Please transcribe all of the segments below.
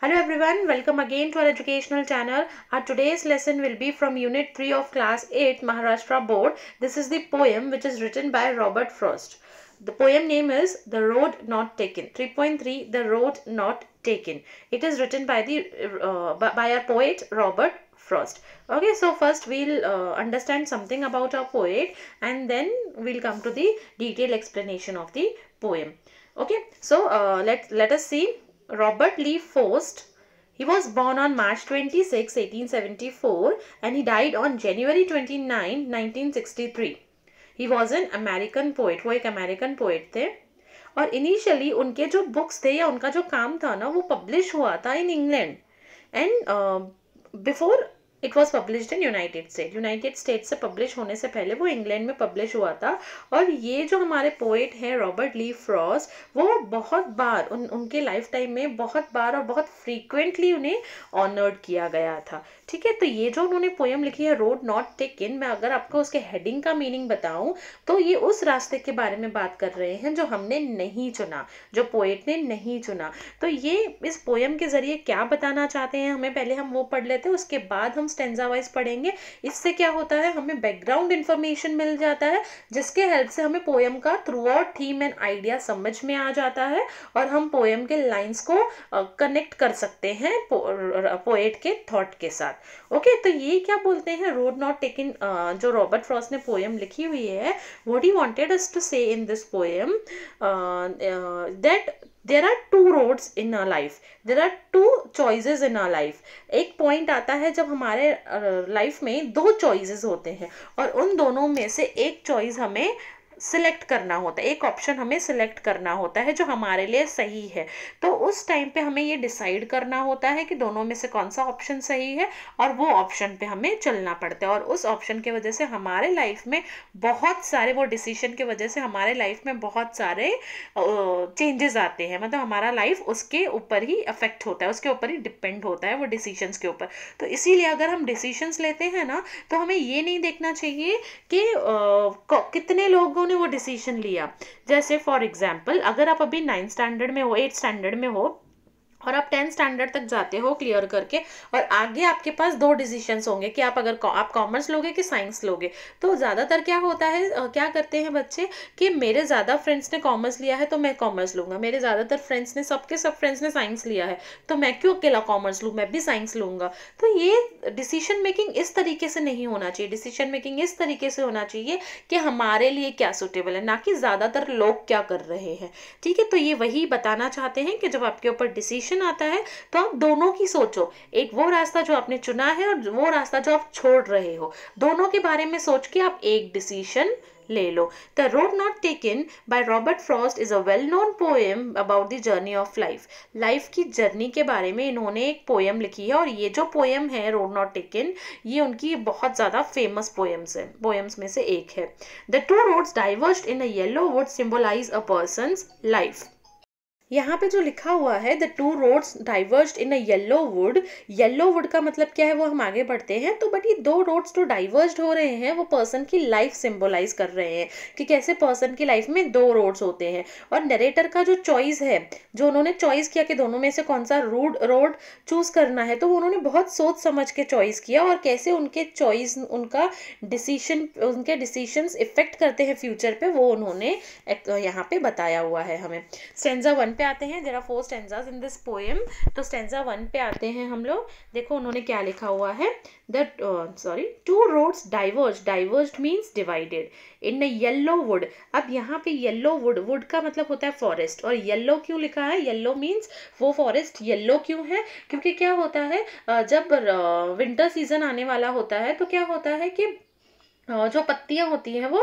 Hello everyone, welcome again to our educational channel. Our today's lesson will be from Unit 3 of Class 8 Maharashtra Board. This is the poem which is written by Robert Frost. The poem name is The Road Not Taken. 3.3 The Road Not Taken. It is written by the uh, by our poet Robert Frost. Okay, so first we'll uh, understand something about our poet and then we'll come to the detailed explanation of the poem. Okay, so uh, let, let us see Robert Lee Faust. He was born on March 26, 1874 and he died on January 29, 1963. ही was an American poet वो एक American poet थे और initially उनके जो books थे या उनका जो काम था ना वो पब्लिश हुआ था in England and before it was publish in United State United State से पब्लिश होने से पहले वो इंग्लैंड में पब्लिश हुआ था और ये जो हमारे पोइट हैं रॉबर्ट ली फ्रॉस वो बहुत बार उन उनके लाइफ टाइम में बहुत बार और बहुत फ्रीक्वेंटली उन्हें ऑनर्ड किया गया था ठीक है तो ये जो उन्होंने पोएम लिखी है रोड नॉट टेक इन मैं अगर आपको उसके हेडिंग का मीनिंग बताऊँ तो ये उस रास्ते के बारे में बात कर रहे हैं जो हमने नहीं चुना जो पोइट ने नहीं चुना तो ये इस पोएम के ज़रिए क्या बताना चाहते हैं हमें पहले हम वो पढ़ लेते हैं उसके बाद हम हम स्टेंजा वाइज पढ़ेंगे इससे क्या होता है हमें बैकग्राउंड इन्फॉर्मेशन मिल जाता है जिसके हेल्प से हमें पोएम का throughout theme and idea समझ में आ जाता है और हम पोएम के लाइन्स को कनेक्ट कर सकते हैं पोएट के थॉट के साथ ओके तो ये क्या बोलते हैं रोड नॉट टेकन जो रॉबर्ट फ्रॉस ने पोएम लिखी हुई है what he wanted to say in this poem that there are two roads in our life there are two choices in our life एक पॉइंट आता है जब हमारे लाइफ में दो चॉइसेस होते हैं और उन दोनों में से एक चॉइस हमें सिलेक्ट करना होता है एक ऑप्शन हमें सिलेक्ट करना होता है जो हमारे लिए सही है तो उस टाइम पे हमें ये डिसाइड करना होता है कि दोनों में से कौन सा ऑप्शन सही है और वो ऑप्शन पे हमें चलना पड़ता है और उस ऑप्शन की वजह से हमारे लाइफ में बहुत सारे वो डिसीजन के वजह से हमारे लाइफ में बहुत सारे चेंजेस आते हैं मतलब हमारा लाइफ उसके ऊपर ही अफेक्ट होता है उसके ऊपर ही डिपेंड होता है वो डिसीशन के ऊपर तो इसीलिए अगर हम डिसीजंस लेते हैं ना तो हमें ये नहीं देखना चाहिए कि कितने लोगों उन्होंने वो डिसीजन लिया जैसे फॉर एग्जाम्पल अगर आप अभी नाइन्थ स्टैंडर्ड में हो एट स्टैंडर्ड में हो और आप टेंथ स्टैंडर्ड तक जाते हो क्लियर करके और आगे आपके पास दो डिसीशंस होंगे कि आप अगर आप कॉमर्स लोगे कि साइंस लोगे तो ज़्यादातर क्या होता है क्या करते हैं बच्चे कि मेरे ज़्यादा फ्रेंड्स ने कॉमर्स लिया है तो मैं कॉमर्स लूँगा मेरे ज़्यादातर फ्रेंड्स ने सबके सब फ्रेंड्स ने साइंस लिया है तो मैं क्यों अकेला कॉमर्स लूँ मैं भी साइंस लूँगा तो ये डिसीजन मेकिंग इस तरीके से नहीं होना चाहिए डिसीजन मेकिंग इस तरीके से होना चाहिए कि हमारे लिए क्या सुटेबल है ना कि ज़्यादातर लोग क्या कर रहे हैं ठीक है तो ये वही बताना चाहते हैं कि जब आपके ऊपर डिसीजन क्वेश्चन आता है तो आप दोनों की सोचो एक वो रास्ता जो आपने चुना है और वो रास्ता जो आप छोड़ रहे हो दोनों के बारे में सोच के आप एक डिसीशन ले लो the road not taken by Robert Frost is a well known poem about the journey of life life की जर्नी के बारे में इन्होंने एक पोएम लिखी है और ये जो पोएम है रोड नॉट टेकन ये उनकी बहुत ज़्यादा फेमस पोएम्स है पोएम्स में से एक है the two roads diverged in a yellow wood symbolize a person life यहाँ पे जो लिखा हुआ है the two roads diverge in a yellow wood yellow wood का मतलब क्या है वो हम आगे बढ़ते हैं तो बट ये दो रोड्स जो डाइवर्ज हो रहे हैं वो पर्सन की लाइफ सिंबलाइज कर रहे हैं कि कैसे पर्सन की लाइफ में दो रोड्स होते हैं और नरेटर का जो चॉइस है जो उन्होंने चॉइस किया कि दोनों में से कौन सा रूड रोड चूज करना है तो वो उन्होंने बहुत सोच समझ के चॉइस किया और कैसे उनके चॉइस उनका डिसीशन उनके डिसीशन इफेक्ट करते हैं फ्यूचर पर वो उन्होंने यहाँ पर बताया हुआ है हमें सेंजा वन पे आते हैं there are four stanzas in this poem तो स्टेंजा वन पे आते हैं हम लोग देखो उन्होंने क्या लिखा हुआ है the sorry two roads diverge diverge means divided in yellow wood अब यहाँ पे येल्लो वुड वुड का मतलब होता है फॉरेस्ट और येल्लो क्यों लिखा है येल्लो मीन्स वो फॉरेस्ट येल्लो क्यों है क्योंकि क्या होता है uh, जब विंटर uh, सीजन आने वाला होता है तो क्या होता है कि जो पत्तियां होती हैं वो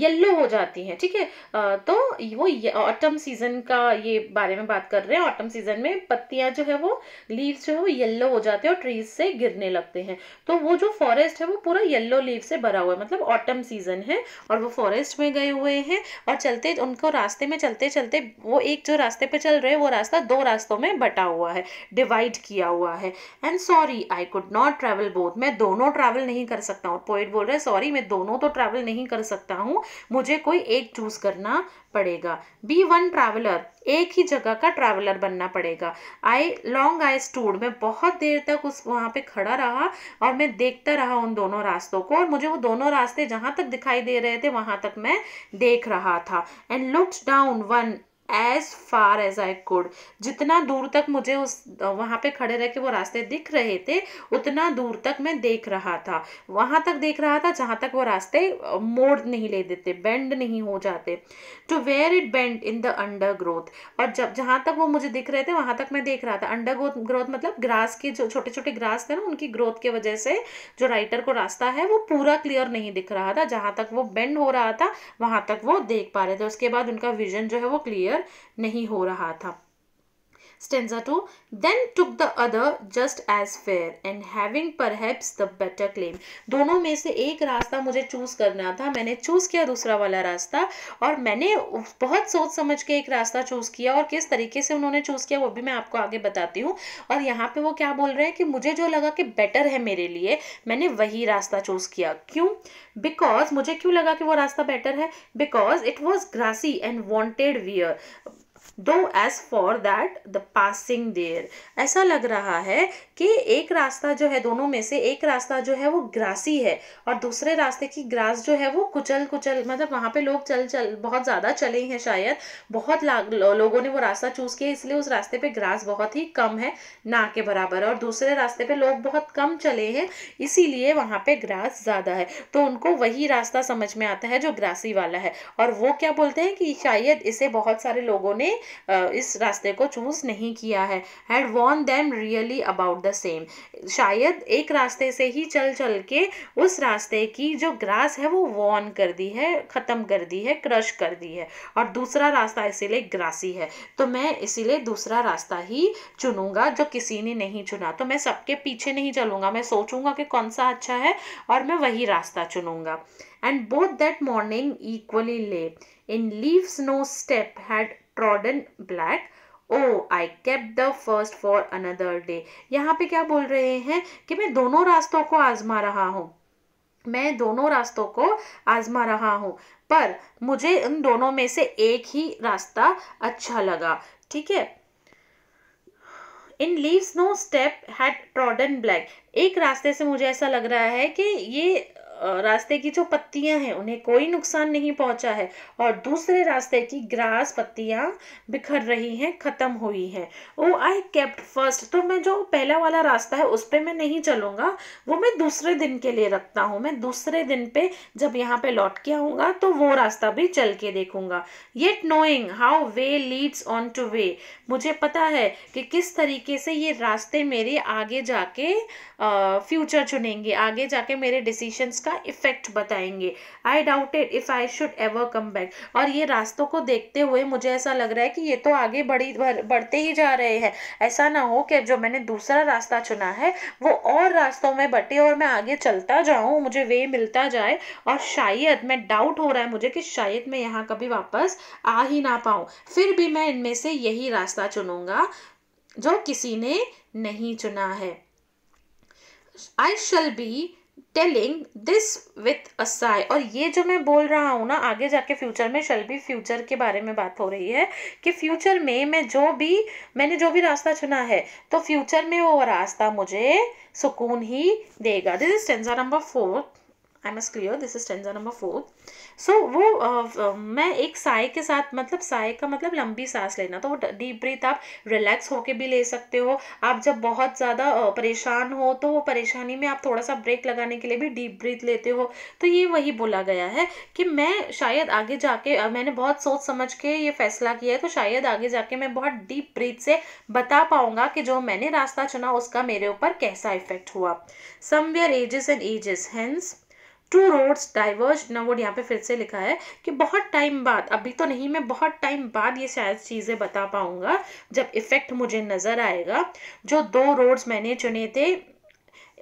येल्लो हो जाती हैं ठीक है तो वो ऑटम सीजन का ये बारे में बात कर रहे हैं ऑटम सीजन में पत्तियां जो है वो लीव्स जो है वो येल्लो हो जाते हैं और ट्रीज से गिरने लगते हैं तो वो जो फॉरेस्ट है वो पूरा येल्लो लीव से भरा हुआ है मतलब ऑटम सीजन है और वो फॉरेस्ट में गए हुए हैं और चलते उनको रास्ते में चलते चलते वो एक जो रास्ते पर चल रहे हैं वो रास्ता दो रास्तों में बटा हुआ है डिवाइड किया हुआ है and sorry I could not travel both मैं दोनों ट्रैवल नहीं कर सकता हूँ पोइट बोल रहे हैं सॉरी मैं दोनों तो ट्रैवल नहीं कर सकता हूँ मुझे कोई एक चूज करना पड़ेगा बी वन ट्रैवलर एक ही जगह का ट्रैवलर बनना पड़ेगा आई लॉन्ग आई स्टूड मैं बहुत देर तक उस वहाँ पे खड़ा रहा और मैं देखता रहा उन दोनों रास्तों को और मुझे वो दोनों रास्ते जहाँ तक दिखाई दे रहे थे वहाँ तक मैं देख रहा था and looks down one as far as I could जितना दूर तक मुझे उस वहाँ पे खड़े रह के वो रास्ते दिख रहे थे उतना दूर तक मैं देख रहा था वहाँ तक देख रहा था जहाँ तक वो रास्ते मोड़ नहीं ले देते बेंड नहीं हो जाते to where it bend in the undergrowth और जब जहाँ तक वो मुझे दिख रहे थे वहाँ तक मैं देख रहा था अंडर ग्रोथ ग्रोथ मतलब ग्रास के जो छोटे छोटे ग्रास थे ना उनकी ग्रोथ की वजह से जो राइटर को रास्ता है वो पूरा क्लियर नहीं दिख रहा था जहाँ तक वो बेंड हो रहा था वहाँ तक वो देख पा रहे थे उसके बाद उनका विजन जो है वो क्लियर नहीं हो रहा था Stanza 2. Then took the other just as fair and having perhaps the better claim. दोनों में से एक रास्ता मुझे चूज करना था मैंने चूज किया दूसरा वाला रास्ता और मैंने बहुत सोच समझ के एक रास्ता चूज किया और किस तरीके से उन्होंने चूज किया वो भी मैं आपको आगे बताती हूँ और यहाँ पे वो क्या बोल रहे हैं कि मुझे जो लगा कि बेटर है मेरे लिए मैंने वही रास्ता चूज किया क्यों बिकॉज मुझे क्यों लगा कि वो रास्ता बेटर है because it was grassy and wanted wear though as for that the passing there ऐसा लग रहा है कि एक रास्ता जो है दोनों में से एक रास्ता जो है वो ग्रासी है और दूसरे रास्ते की ग्रास जो है वो कुचल कुचल मतलब वहाँ पे लोग चल चल बहुत ज़्यादा चले हैं शायद बहुत लो, लोगों ने वो रास्ता चूज़ किया इसलिए उस रास्ते पे ग्रास बहुत ही कम है ना के बराबर और दूसरे रास्ते पे लोग बहुत कम चले हैं इसीलिए वहाँ पे ग्रास ज़्यादा है तो उनको वही रास्ता समझ में आता है जो ग्रासी वाला है और वो क्या बोलते हैं कि शायद इसे बहुत सारे लोगों ने इस रास्ते को चूज़ नहीं किया है had worn them really about the same शायद एक रास्ते से ही चल चल के उस रास्ते की जो ग्रास है वो वॉन कर दी है ख़त्म कर दी है क्रश कर दी है और दूसरा रास्ता इसीलिए ग्रासी है तो मैं इसीलिए दूसरा रास्ता ही चुनूँगा जो किसी ने नहीं चुना तो मैं सबके पीछे नहीं चलूँगा मैं सोचूँगा कि कौन सा अच्छा है और मैं वही रास्ता चुनूँगा and both that morning equally lay in leaves no step had trodden black oh I kept the first for another day यहाँ पे क्या बोल रहे हैं कि मैं दोनों रास्तों को आजमा रहा हूँ मैं दोनों रास्तों को आजमा रहा हूँ पर मुझे इन दोनों में से एक ही रास्ता अच्छा लगा ठीक है in leaves no step had trodden black एक रास्ते से मुझे ऐसा लग रहा है कि ये रास्ते की जो पत्तियां हैं उन्हें कोई नुकसान नहीं पहुंचा है और दूसरे रास्ते की ग्रास पत्तियां बिखर रही हैं ख़त्म हुई हैं वो आई कैप्ट फर्स्ट तो मैं जो पहला वाला रास्ता है उस पर मैं नहीं चलूँगा वो मैं दूसरे दिन के लिए रखता हूँ मैं दूसरे दिन पे जब यहाँ पे लौट के आऊँगा तो वो रास्ता भी चल के देखूँगा yet knowing how way leads on to way मुझे पता है कि किस तरीके से ये रास्ते मेरे आगे जाके फ्यूचर चुनेंगे आगे जाके मेरे डिसीशंस का इफ़ेक्ट बताएंगे I doubted if I should ever come back और ये रास्तों को देखते हुए मुझे ऐसा लग रहा है कि ये तो आगे बढ़ी बढ़ते ही जा रहे हैं ऐसा ना हो कि जो मैंने दूसरा रास्ता चुना है वो और रास्तों में बटे और मैं आगे चलता जाऊँ मुझे वे मिलता जाए और शायद मैं डाउट हो रहा है मुझे कि शायद मैं यहाँ कभी वापस आ ही ना पाऊँ फिर भी मैं इनमें से यही रास्ता रास्ता चुनूंगा जो किसी ने नहीं चुना है I shall be telling this with a sigh और ये जो मैं बोल रहा हूँ ना आगे जाके फ्यूचर में शल भी फ्यूचर के बारे में बात हो रही है कि फ्यूचर में मैं जो भी मैंने जो भी रास्ता चुना है तो फ्यूचर में वो रास्ता मुझे सुकून ही देगा this is stanza number four I must clear this is stanza number four so वो uh, uh, मैं एक साय के साथ मतलब साय का मतलब लंबी सांस लेना तो वो डीप ब्रीथ आप रिलैक्स होके भी ले सकते हो आप जब बहुत ज़्यादा uh, परेशान हो तो वो परेशानी में आप थोड़ा सा ब्रेक लगाने के लिए भी डीप ब्रीथ लेते हो तो ये वही बोला गया है कि मैं शायद आगे जाके uh, मैंने बहुत सोच समझ के ये फैसला किया है तो शायद आगे जाके मैं बहुत डीप ब्रीथ से बता पाऊंगा कि जो मैंने रास्ता चुना उसका मेरे ऊपर कैसा इफेक्ट हुआ somewhere ages and ages hence two roads diverge वो यहाँ पे फिर से लिखा है कि बहुत टाइम बाद अभी तो नहीं मैं बहुत टाइम बाद ये शायद चीज़ें बता पाऊँगा जब इफ़ेक्ट मुझे नज़र आएगा जो दो रोड्स मैंने चुने थे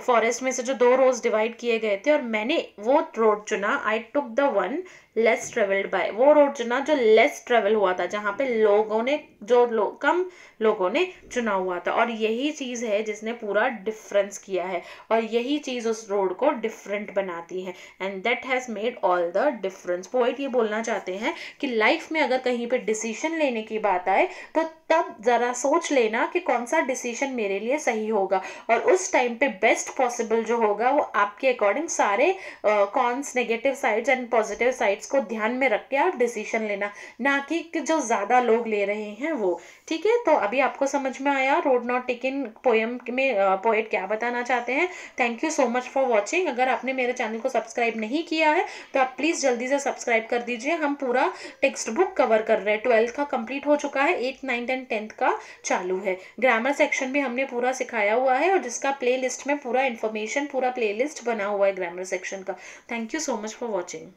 फॉरेस्ट में से जो दो रोड्स डिवाइड किए गए थे और मैंने वो रोड चुना I took the one less travelled by वो रोड चुना जो लेस ट्रेवल हुआ था जहाँ पे लोगों ने जो लो, कम लोगों ने चुना हुआ था और यही चीज़ है जिसने पूरा डिफरेंस किया है और यही चीज़ उस रोड को डिफरेंट बनाती है and that has made all the difference poet ये बोलना चाहते हैं कि लाइफ में अगर कहीं पर डिसीजन लेने की बात आए तो तब ज़रा सोच लेना कि कौन सा डिसीजन मेरे लिए सही होगा और उस टाइम पे बेस्ट पॉसिबल जो होगा वो आपके अकॉर्डिंग सारे cons negative sides and positive sides rights को ध्यान में रख के आप डिसीजन लेना ना कि जो ज़्यादा लोग ले रहे हैं वो ठीक है तो अभी आपको समझ में आया रोड नॉट टेकन पोएम में पोएट क्या बताना चाहते हैं thank you so much for watching अगर आपने मेरे चैनल को सब्सक्राइब नहीं किया है तो आप प्लीज़ जल्दी से सब्सक्राइब कर दीजिए हम पूरा टेक्स्ट बुक कवर कर रहे हैं ट्वेल्थ का कंप्लीट हो चुका है एट्थ नाइन्थ एंड टेंथ का चालू है ग्रामर सेक्शन भी हमने पूरा सिखाया हुआ है और जिसका प्ले लिस्ट में पूरा इन्फॉर्मेशन पूरा प्ले लिस्ट बना हुआ है ग्रामर सेक्शन का thank you so much for watching